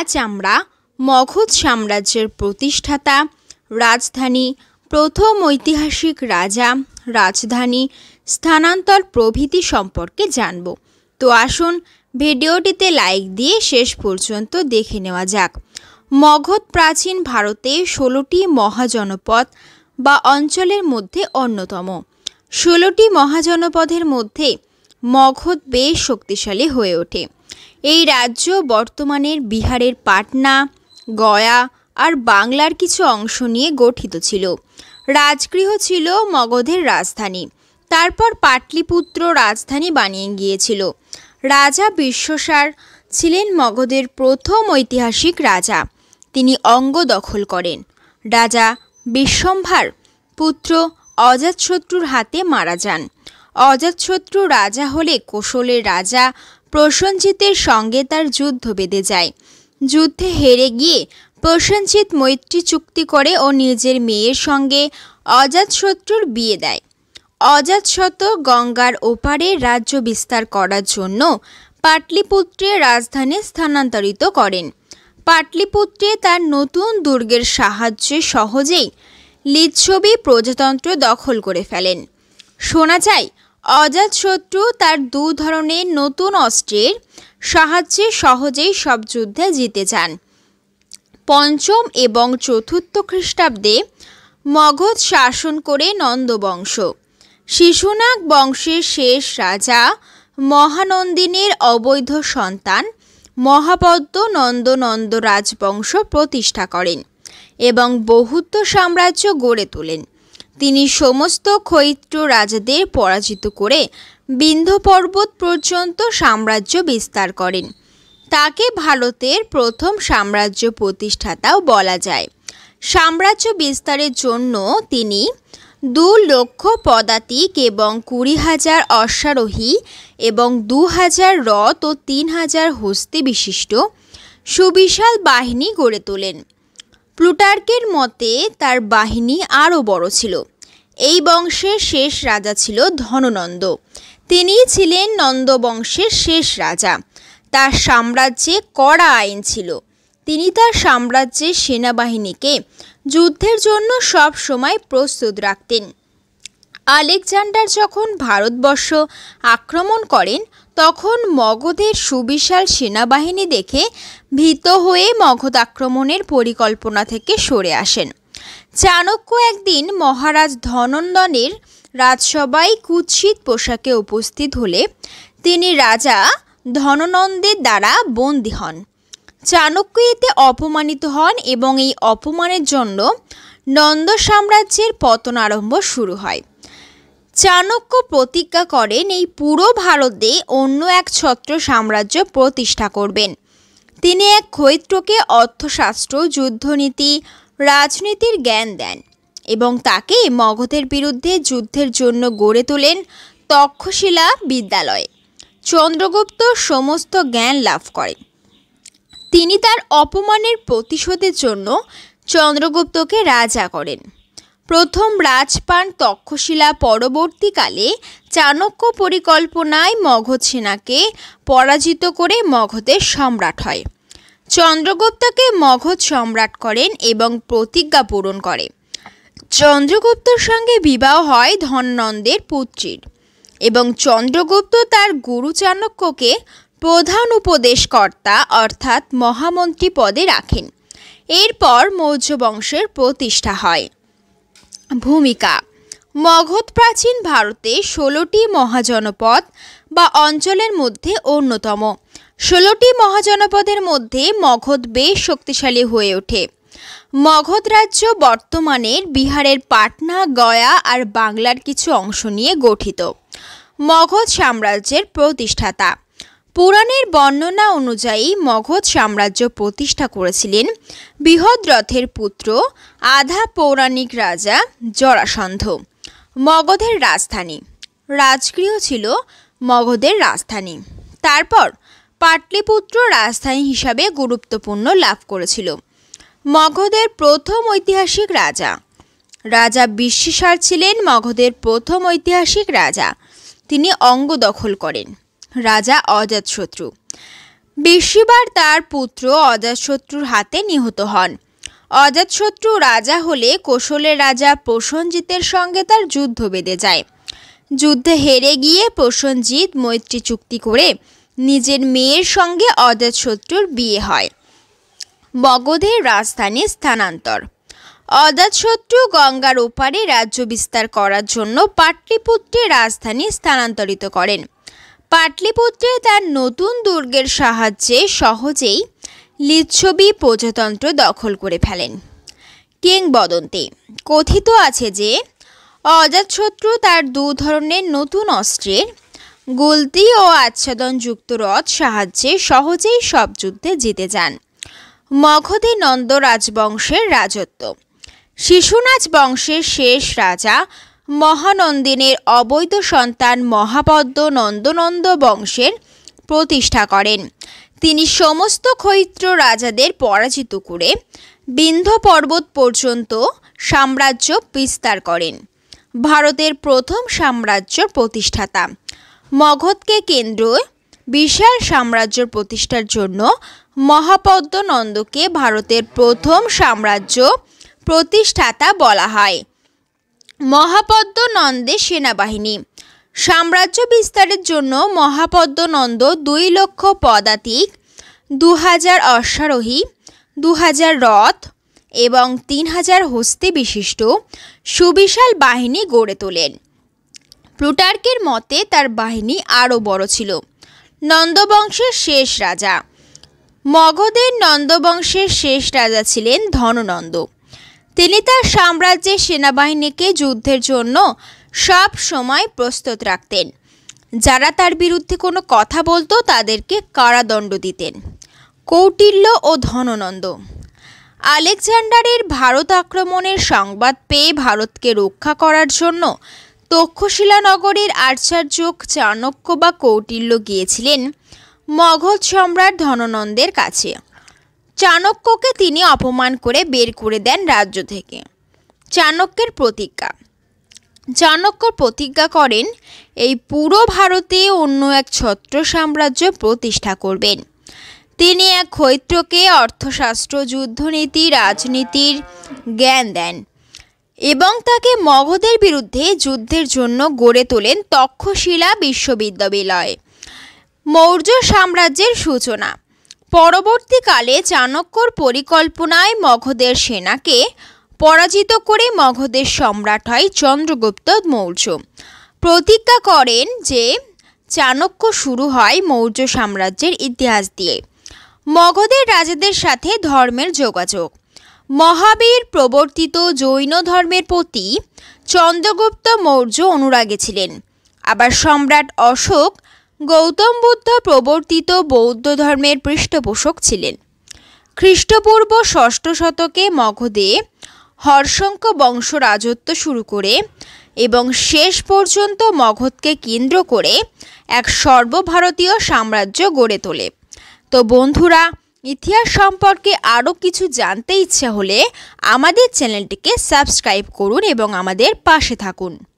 আজ আমরা মগধ সাম্রাজ্যের প্রতিষ্ঠাতা রাজধানী প্রথম ঐতিহাসিক রাজা রাজধানী স্থানান্তর প্রভৃতি সম্পর্কে জানব তো আসুন ভিডিওটিতে লাইক দিয়ে শেষ পর্যন্ত দেখে নেওয়া যাক মগধ প্রাচীন ভারতে ষোলোটি মহাজনপদ বা অঞ্চলের মধ্যে অন্যতম ষোলোটি মহাজনপদের মধ্যে মগধ বেশ শক্তিশালী হয়ে ওঠে এই রাজ্য বর্তমানের বিহারের পাটনা গয়া আর বাংলার কিছু অংশ নিয়ে গঠিত ছিল রাজগৃহ ছিল মগধের রাজধানী তারপর পাটলিপুত্র রাজধানী বানিয়ে গিয়েছিল রাজা বিশ্বসার ছিলেন মগধের প্রথম ঐতিহাসিক রাজা তিনি অঙ্গ দখল করেন রাজা বিশ্বম্ভার পুত্র অজাতশত্রুর হাতে মারা যান অজাতশত্রু রাজা হলে কোশলের রাজা প্রসঞ্জিতের সঙ্গে তার যুদ্ধ বেঁধে যায় যুদ্ধে হেরে গিয়ে প্রসঞ্জিত মৈত্রী চুক্তি করে ও নিজের মেয়ের সঙ্গে অজাতশত্রুর বিয়ে দেয় অজাতশত গঙ্গার ওপারে রাজ্য বিস্তার করার জন্য পাটলিপুত্রে রাজধানী স্থানান্তরিত করেন পাটলিপুত্রে তার নতুন দুর্গের সাহায্যে সহজেই লিচ্ছবি প্রজাতন্ত্র দখল করে ফেলেন শোনা যায় অজাতশত্রু তার দু ধরনের নতুন অস্ত্রের সাহায্যে সহজেই সব যুদ্ধে জিতে যান পঞ্চম এবং চতুর্থ খ্রিস্টাব্দে মগধ শাসন করে নন্দবংশ শিশুনাগ বংশের শেষ রাজা মহানন্দিনীর অবৈধ সন্তান মহাপদ্ম নন্দনন্দ রাজবংশ প্রতিষ্ঠা করেন এবং বহুত্ব সাম্রাজ্য গড়ে তোলেন তিনি সমস্ত ক্ষৈত্র রাজাদের পরাজিত করে বিন্ধ্য পর্বত পর্যন্ত সাম্রাজ্য বিস্তার করেন তাকে ভারতের প্রথম সাম্রাজ্য প্রতিষ্ঠাতাও বলা যায় সাম্রাজ্য বিস্তারের জন্য তিনি দু লক্ষ পদাতিক এবং কুড়ি হাজার অশ্বারোহী এবং দু হাজার রথ ও তিন হাজার হস্তি বিশিষ্ট সুবিশাল বাহিনী গড়ে তোলেন প্লুটার্কের মতে তার বাহিনী আরও বড় ছিল এই বংশের শেষ রাজা ছিল ধননন্দ তিনিই ছিলেন নন্দ বংশের শেষ রাজা তার সাম্রাজ্যে কড়া আইন ছিল তিনি তার সাম্রাজ্যের সেনাবাহিনীকে যুদ্ধের জন্য সব সময় প্রস্তুত রাখতেন আলেকজান্ডার যখন ভারতবর্ষ আক্রমণ করেন তখন মগধের সুবিশাল সেনাবাহিনী দেখে ভীত হয়ে মগধ আক্রমণের পরিকল্পনা থেকে সরে আসেন চাণক্য একদিন মহারাজ ধনন্দনের রাজসভায় কুৎসিত পোশাকে উপস্থিত হলে তিনি রাজা ধননন্দের দ্বারা বন্দী হন চাণক্য এতে অপমানিত হন এবং এই অপমানের জন্য নন্দ সাম্রাজ্যের পতন আরম্ভ শুরু হয় চাণক্য প্রতিজ্ঞা করেন এই পুরো ভারতে অন্য এক ছত্র সাম্রাজ্য প্রতিষ্ঠা করবেন তিনি এক ক্ষৈত্রকে অর্থশাস্ত্র যুদ্ধনীতি রাজনীতির জ্ঞান দেন এবং তাকে মগধের বিরুদ্ধে যুদ্ধের জন্য গড়ে তোলেন তক্ষশিলা বিদ্যালয়ে চন্দ্রগুপ্ত সমস্ত জ্ঞান লাভ করেন তিনি তার অপমানের প্রতিশোধের জন্য চন্দ্রগুপ্তকে রাজা করেন প্রথম রাজপান তক্ষশিলা পরবর্তীকালে চাণক্য পরিকল্পনায় মগধ সেনাকে পরাজিত করে মগধের সম্রাট হয় চন্দ্রগুপ্তকে মগধ সম্রাট করেন এবং প্রতিজ্ঞা পূরণ করে চন্দ্রগুপ্তর সঙ্গে বিবাহ হয় ধনন্দের পুত্রীর এবং চন্দ্রগুপ্ত তার গুরু চাণক্যকে প্রধান উপদেশকর্তা অর্থাৎ মহামন্ত্রী পদে রাখেন এরপর মৌর্য বংশের প্রতিষ্ঠা হয় ভূমিকা মগধ প্রাচীন ভারতে ষোলোটি মহাজনপদ বা অঞ্চলের মধ্যে অন্যতম ষোলোটি মহাজনপদের মধ্যে মগধ বেশ শক্তিশালী হয়ে ওঠে মগধ রাজ্য বর্তমানের বিহারের পাটনা গয়া আর বাংলার কিছু অংশ নিয়ে গঠিত মগধ সাম্রাজ্যের প্রতিষ্ঠাতা পুরাণের বর্ণনা অনুযায়ী মগধ সাম্রাজ্য প্রতিষ্ঠা করেছিলেন বৃহদ্রথের পুত্র আধা পৌরাণিক রাজা জরাসন্ধ মগধের রাজধানী রাজগৃহ ছিল মগধের রাজধানী তারপর পাটলিপুত্র রাজধানী হিসাবে গুরুত্বপূর্ণ লাভ করেছিল মগধের প্রথম ঐতিহাসিক রাজা রাজা বিশ্বিসার ছিলেন মগধের প্রথম ঐতিহাসিক রাজা তিনি অঙ্গ দখল করেন রাজা অজাতশত্রু বেশিবার তার পুত্র অজাতশত্রুর হাতে নিহত হন অজাতশত্রু রাজা হলে কোশলের রাজা প্রসঞ্জিতের সঙ্গে তার যুদ্ধ বেঁধে যায় যুদ্ধে হেরে গিয়ে প্রসঞ্জিৎ মৈত্রী চুক্তি করে নিজের মেয়ের সঙ্গে অজাতশত্রুর বিয়ে হয় মগধের রাজধানী স্থানান্তর অজাতশত্রু গঙ্গার ওপারে রাজ্য বিস্তার করার জন্য পাটলিপুত্রের রাজধানী স্থানান্তরিত করেন পাটলিপুত্রে তার নতুন দুর্গের সাহায্যে সহজেই লিচ্ছবি প্রজাতন্ত্র দখল করে ফেলেন কিংবদন্তি কথিত আছে যে অজাতশত্রু তার দু ধরনের নতুন অস্ত্রের গুলতি ও আচ্ছাদনযুক্ত রথ সাহায্যে সহজেই সব যুদ্ধে জিতে যান মগধে নন্দ রাজবংশের রাজত্ব শিশুনাচ বংশের শেষ রাজা মহানন্দিনের অবৈধ সন্তান মহাপদ্ম নন্দনন্দ বংশের প্রতিষ্ঠা করেন তিনি সমস্ত ক্ষৈত্র রাজাদের পরাজিত করে বিন্ধ্য পর্বত পর্যন্ত সাম্রাজ্য বিস্তার করেন ভারতের প্রথম সাম্রাজ্য প্রতিষ্ঠাতা মগধকে কেন্দ্র বিশাল সাম্রাজ্য প্রতিষ্ঠার জন্য মহাপদ্মনন্দকে ভারতের প্রথম সাম্রাজ্য প্রতিষ্ঠাতা বলা হয় মহাপদ্ম নন্দে সেনাবাহিনী সাম্রাজ্য বিস্তারের জন্য মহাপদ্ম নন্দ দুই লক্ষ পদাতিক দু হাজার অশ্বারোহী দু হাজার রথ এবং তিন হাজার হস্তি বিশিষ্ট সুবিশাল বাহিনী গড়ে তোলেন প্লুটার্কের মতে তার বাহিনী আরও বড় ছিল নন্দবংশের শেষ রাজা মগধের নন্দবংশের শেষ রাজা ছিলেন ধননন্দ তিনি তার সাম্রাজ্যের সেনাবাহিনীকে যুদ্ধের জন্য সব সময় প্রস্তুত রাখতেন যারা তার বিরুদ্ধে কোনো কথা বলতো তাদেরকে কারাদণ্ড দিতেন কৌটিল্য ও ধননন্দ আলেকজান্ডারের ভারত আক্রমণের সংবাদ পেয়ে ভারতকে রক্ষা করার জন্য তক্ষশিলা নগরের আচার্য চাণক্য বা কৌটিল্য গিয়েছিলেন মগধ সম্রাট ধননন্দের কাছে চাণক্যকে তিনি অপমান করে বের করে দেন রাজ্য থেকে চাণক্যের প্রতিজ্ঞা চাণক্য প্রতিজ্ঞা করেন এই পুরো ভারতে অন্য এক ছত্র সাম্রাজ্য প্রতিষ্ঠা করবেন তিনি এক ক্ষৈত্রকে অর্থশাস্ত্র যুদ্ধনীতি রাজনীতির জ্ঞান দেন এবং তাকে মগধের বিরুদ্ধে যুদ্ধের জন্য গড়ে তোলেন তক্ষশিলা বিশ্ববিদ্যালয় মৌর্য সাম্রাজ্যের সূচনা পরবর্তীকালে চাণক্যর পরিকল্পনায় মগধের সেনাকে পরাজিত করে মগধের সম্রাট হয় চন্দ্রগুপ্ত মৌর্য প্রতিজ্ঞা করেন যে চাণক্য শুরু হয় মৌর্য সাম্রাজ্যের ইতিহাস দিয়ে মগধের রাজাদের সাথে ধর্মের যোগাযোগ মহাবীর প্রবর্তিত জৈন ধর্মের প্রতি চন্দ্রগুপ্ত মৌর্য অনুরাগী ছিলেন আবার সম্রাট অশোক গৌতম বুদ্ধ প্রবর্তিত বৌদ্ধ ধর্মের পৃষ্ঠপোষক ছিলেন খ্রিস্টপূর্ব ষষ্ঠ শতকে মগধে হর্ষঙ্ক বংশ রাজত্ব শুরু করে এবং শেষ পর্যন্ত মগধকে কেন্দ্র করে এক সর্বভারতীয় সাম্রাজ্য গড়ে তোলে তো বন্ধুরা ইতিহাস সম্পর্কে আরও কিছু জানতে ইচ্ছা হলে আমাদের চ্যানেলটিকে সাবস্ক্রাইব করুন এবং আমাদের পাশে থাকুন